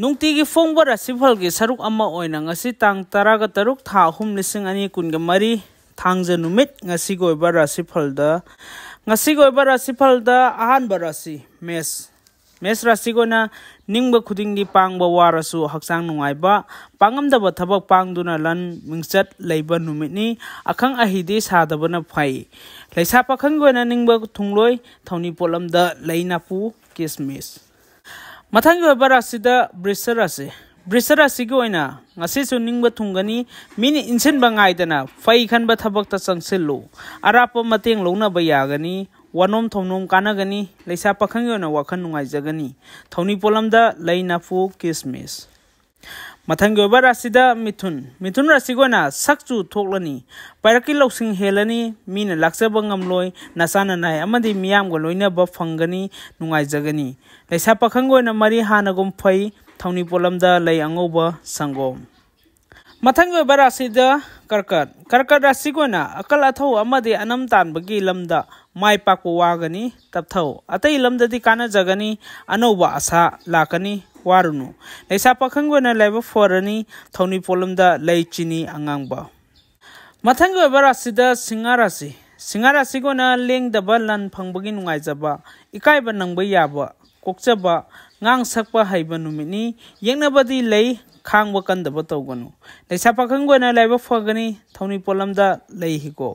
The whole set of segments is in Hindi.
nungtigi fongbara sipal gi saruk amma oina ngasi tang taraga taruk tha hum lising ani kunga mari thangja numit ngasi goi bara sipal da ngasi goi bara sipal da ahan bara si mes mes rasi go na ning ba gi pang ba wara su haksang nungai ba pang amda ba thabak pang duna lan mingchat leiba numit ni akhang ahi de sa da bana phai leisa pakhang go na ningba thungloi thoni polam da leina pu kismis mes ꯃꯊꯪꯒꯤ ꯑꯣꯏꯕ ꯔꯥꯁꯤꯗ ꯕ꯭ꯔꯤꯁꯔ ꯑꯁꯤ ꯕ꯭ꯔꯤꯁꯔ ꯑꯁꯤꯒꯤ ꯑꯣꯏꯅ ꯉꯁꯤꯁꯨ ꯅꯤꯡꯕ ꯊꯨꯡꯒꯅꯤ ꯃꯤꯅ ꯏꯟꯁꯤꯟꯕ ꯉꯥꯏꯗꯅ ꯐꯩ ꯈꯟꯕ ꯊꯕꯛꯇ ꯆꯪꯁꯤꯜꯂꯨ ꯑꯔꯥꯞꯄ ꯃꯇꯦꯡ ꯂꯧꯅꯕ ꯌꯥꯒꯅꯤ ꯋꯥꯅꯣꯝ ꯊꯧꯅꯣꯝ ꯀꯥꯟꯅꯒꯅꯤ ꯂꯩꯁꯥ ꯄꯥꯈꯪꯒꯤ ꯑꯣꯏꯅ ꯋꯥꯈꯜ ꯅꯨꯡꯉꯥꯏꯖꯒꯅꯤ ꯊꯧꯅꯤ ꯄꯣꯠꯂꯝꯗ ꯂꯩ ꯅꯥꯐꯨ ꯀꯤꯁꯃꯤꯁ ꯃꯊꯪꯒꯤ ꯑꯣꯏꯕ ꯔꯥꯁꯤꯗ ꯃꯤꯊꯨꯟ ꯃꯤꯊꯨꯟ ꯔꯥꯁꯤꯒꯣꯅ ꯁꯛꯆꯨ ꯊꯣꯛꯂꯅꯤ ꯄꯥꯏꯔꯛꯀꯤ ꯂꯧꯁꯤꯡ ꯍꯦꯜꯂꯅꯤ ꯃꯤꯅ ꯂꯥꯛꯆꯕ ꯉꯝꯂꯣꯏ ꯅꯁꯥꯅ ꯅꯥꯏ ꯑꯃꯗꯤ ꯃꯤꯌꯥꯝꯒ ꯂꯣꯏꯅꯕ ꯐꯪꯒꯅꯤ ꯅꯨꯡꯉꯥꯏꯖꯒꯅꯤ ꯂꯩꯁꯥ ꯄꯥꯈꯪꯒ ꯑꯣꯏꯅ ꯃꯔꯤ ꯍꯥꯟꯅꯒꯨꯝ ꯐꯩ ꯊꯧꯅꯤ ꯄꯣꯠꯂꯝꯗ ꯂꯩ अङौबा संगोम मथंग राशि कर्कट कर्कट राशि को अकल अथौ अनम तानबगी लमद पाको वागनी म पाप वग नि त अतै लगनि अनौ असा लुनूसा पाखङ लर नि ठाउने पोलोदले चिनी अगा मत रा सिंह रासि सिहारास लन् फाइज इकाब नङ कैवनुम नि कन्धन नै पखङ्ग ठनी पोलिगो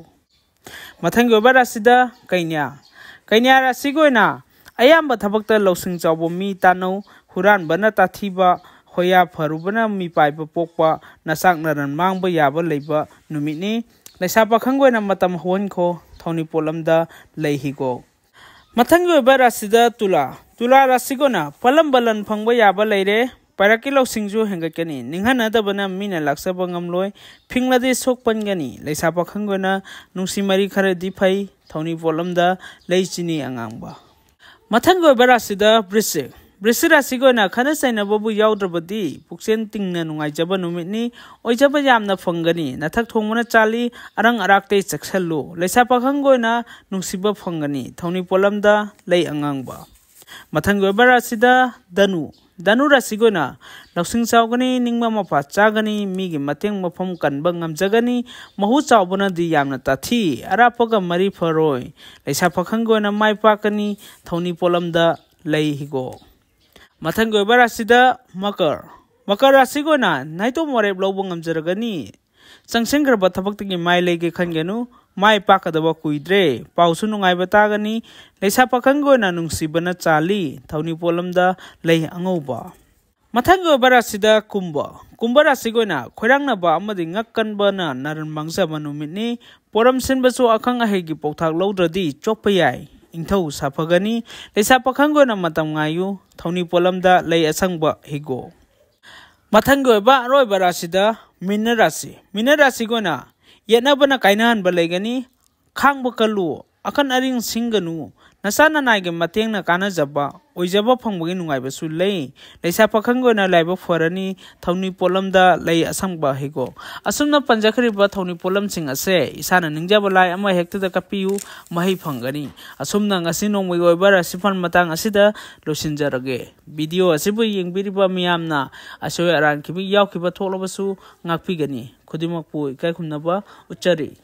ꯃꯊꯪꯒꯤ ꯑꯣꯏꯕ ꯔꯥꯁꯤꯗ ꯀꯩꯅ꯭ꯌꯥ ꯀꯩꯅ꯭ꯌꯥ ꯔꯥꯁꯤꯒꯤꯅ ꯑꯌꯥꯝꯕ ꯊꯕꯛꯇ ꯂꯧꯁꯤꯡ ꯆꯥꯎꯕ ꯃꯤ ꯇꯥꯅꯧ ꯍꯨꯔꯥꯟꯕꯅ ꯇꯥꯊꯤꯕ ꯍꯣꯌꯥ ꯐꯔꯨꯕꯅ ꯃꯤꯄꯥꯏꯕ ꯄꯣꯛꯄ ꯅꯆꯥꯛ ꯅꯔꯟ ꯃꯥꯡꯕ ꯌꯥꯕ ꯂꯩꯕ ꯅꯨꯃꯤꯠꯅꯤ ꯂꯩꯁꯥ ꯄꯥꯈꯪ ꯑꯣꯏꯅ ꯃꯇꯝ ꯍꯧꯍꯟꯈꯣ ꯊꯧꯅꯤ ꯄꯣꯠꯂꯝꯗ ꯂꯩꯍꯤꯒꯣ ꯃꯊꯪꯒꯤ ꯑꯣꯏꯕ ꯔꯥꯁꯤꯗ ꯇꯨꯂꯥ ꯇꯨꯂꯥ ꯔꯥꯁꯤꯒꯣꯅ ꯄꯜꯂꯝꯕ ꯂꯟ ꯐꯪꯕ ꯌꯥꯕ ꯂꯩꯔꯦ ꯄꯥꯏꯔꯛꯀꯤ ꯂꯧꯁꯤꯡꯁꯨ ꯍꯦꯟꯒꯠꯀꯅꯤ ꯅꯤꯡꯍꯟꯅꯗꯕꯅ ꯃꯤꯅ ꯂꯥꯛꯆꯕ ꯉꯝꯂꯣꯏ ꯐꯤꯡꯂꯗꯤ ꯁꯣꯛꯄꯟꯒꯅꯤ ꯂꯩꯁꯥ ꯄꯥꯈꯪꯕꯅ ꯅꯨꯡꯁꯤ ꯃꯔꯤ ꯈꯔꯗꯤ ꯐꯩ ꯊꯧꯅꯤ ꯄꯣꯠꯂꯝꯗ ꯂꯩ ꯆꯤꯅꯤ ꯑꯉꯥꯡꯕ ꯃꯊꯪꯒꯤ ꯑꯣꯏꯕ ರಾಶಿದ ವೃಶ್ಚಿಕ ವೃಶ್ಚಿಕ ರಾಶಿಗೆ ಹೋಯ್ನ ಖನ ಚೈನಬಬು ಯಾವ್ದ್ರಬದಿ ಪುಕ್ಸೇನ್ ತಿಂಗ್ನ ನುಂಗಾಯ್ಜಬ ನುಮಿಟ್ನಿ ಒಯ್ಜಬ ಯಾಮ್ನ ಫಂಗನಿ ನಥಕ್ ಥೋಂಬನ ಚಾಲಿ ಅರಂಗ್ ಅರಾಕ್ತೆ ಚಕ್ಸಲ್ಲು ಲೈಸಾ ಪಖಂಗ್ ಹೋಯ್ನ ನುಂಗ್ಸಿಬ ಫಂಗನಿ ಥೌನಿ ಪೊಲಮ್ದ ಲೈ ಅಂಗಾಂಗ್ಬ ಮಥಂಗ್ ಒಯ್ಬ ರಾಶಿದ ಧನು दानु रासिगोन नौसिङ चाउगनि निङमा मफा चागनि मिगि मथेङ मफम कनब गम जगनि महु चाउबन दि यामन तथि अरापग मरि फरोय लैसा फखंगोन माइपाकनि थौनि पोलम द लै हिगो मथेङ गोय बरासि द मकर मकर रासिगोन नायतो मोरै ब्लोबंगम जरगनि संसेंग्र बथबक्तिङ माइलेगे खंगेनु ꯃꯥꯏ ꯄꯥꯛꯀꯗꯕ ꯀꯨꯏꯗ꯭ꯔꯦ ꯄꯥꯎꯁꯨ ꯅꯨꯡꯉꯥꯏꯕ ꯇꯥꯒꯅꯤ ꯂꯩꯁꯥ ꯄꯥꯈꯪꯒꯤ ꯑꯣꯏꯅ ꯅꯨꯡꯁꯤꯕꯅ ꯆꯥꯜꯂꯤ ꯊꯧꯅꯤ ꯄꯣꯠꯂꯝꯗ ꯂꯩ ꯑꯉꯧꯕ ꯃꯊꯪꯒꯤ ꯑꯣꯏꯕ ꯔꯥꯁꯤꯗ ꯀꯨꯝꯕ ꯀꯨꯝꯕ ꯔꯥꯁꯤꯒꯤ ꯑꯣꯏꯅ ꯈꯣꯏꯔꯥꯡꯅꯕ ꯑꯃꯗꯤ ꯉꯛꯀꯟꯕꯅ ꯅꯔꯟ ꯃꯥꯡꯖꯕ ꯅꯨꯃꯤꯠꯅꯤ ꯄꯣꯔꯝ ꯁꯤꯟꯕꯁꯨ ꯑꯈꯪ ꯑꯍꯩꯒꯤ ꯄꯥꯎꯇꯥꯛ ꯂꯧꯗ꯭ꯔꯗꯤ ꯆꯣꯛꯄ ꯌꯥꯏ ꯏꯪꯊꯧ ꯁꯥꯐꯒꯅꯤ ꯂꯩꯁꯥ ꯄꯥꯈꯪꯒꯤ ꯑꯣꯏꯅ ꯃꯇꯝ ꯉꯥꯏꯌꯨ ꯊꯧꯅꯤ ꯄꯣꯠꯂꯝꯗ ꯂꯩ ꯑꯁꯪꯕ ꯍꯤꯒꯣ ꯃꯊꯪꯒꯤ ꯑꯣꯏꯕ ꯑꯔꯣꯏꯕ ꯔꯥꯁꯤꯗ ꯃꯤꯟꯅ ꯔꯥꯁꯤ ꯃꯤꯟꯅ ꯔꯥꯁꯤꯒꯤ ꯑꯣꯏꯅ เยนบนกไกนานบะเลยกันนี้ข้างบกกลู ꯑꯈꯟ ꯑꯔꯤꯡ ꯁꯤꯡꯒꯅꯨ ꯅꯁꯥ ꯅꯅꯥꯏꯒꯤ ꯃꯇꯦꯡꯅ ꯀꯥꯟꯅꯖꯕ ꯑꯣꯏꯖꯕ ꯐꯪꯕꯒꯤ ꯅꯨꯡꯉꯥꯏꯕꯁꯨ ꯂꯩ ꯂꯩꯁꯥ ꯄꯥꯈꯪꯒꯤ ꯑꯣꯏꯅ ꯂꯥꯏꯕꯛ ꯐꯔꯅꯤ ꯊꯧꯅꯤ ꯄꯣꯠꯂꯝꯗ ꯂꯩ ꯑꯁꯪꯕ ꯍꯩꯒꯣ ꯑꯁꯨꯝꯅ ꯄꯟꯖꯈ꯭ꯔꯤꯕ ꯊꯧꯅꯤ ꯄꯣꯠꯂꯝꯁꯤꯡ ꯑꯁꯦ ꯏꯁꯥꯅ ꯅꯤꯡꯖꯕ ꯂꯥꯏ ꯑꯃ ꯍꯦꯛꯇꯗ ꯀꯞꯄꯤꯌꯨ ꯃꯍꯩ ꯐꯪꯒꯅꯤ ꯑꯁꯨꯝꯅ ꯉꯁꯤ ꯅꯣꯡꯃꯒꯤ ꯑꯣꯏꯕ ꯔꯥꯁꯤꯐꯜ ꯃꯇꯥꯡ ꯑꯁꯤꯗ ꯂꯣꯏꯁꯤꯟꯖꯔꯒꯦ ꯚꯤꯗꯤꯑꯣ ꯑꯁꯤꯕꯨ ꯌꯦꯡꯕꯤꯔꯤꯕ ꯃꯤꯌꯥꯝꯅ ꯑꯁꯣꯏ ꯑꯔꯥꯟ ꯈꯤꯕ ꯌꯥꯎꯈꯤꯕ ꯊꯣꯛꯂꯕꯁꯨ ꯉꯥꯛꯄꯤꯒꯅꯤ ꯈꯨꯗꯤꯡꯃꯛꯄꯨ ꯏꯀꯥꯏ ꯈꯨꯝꯅꯕ ꯎꯠꯆꯔꯤ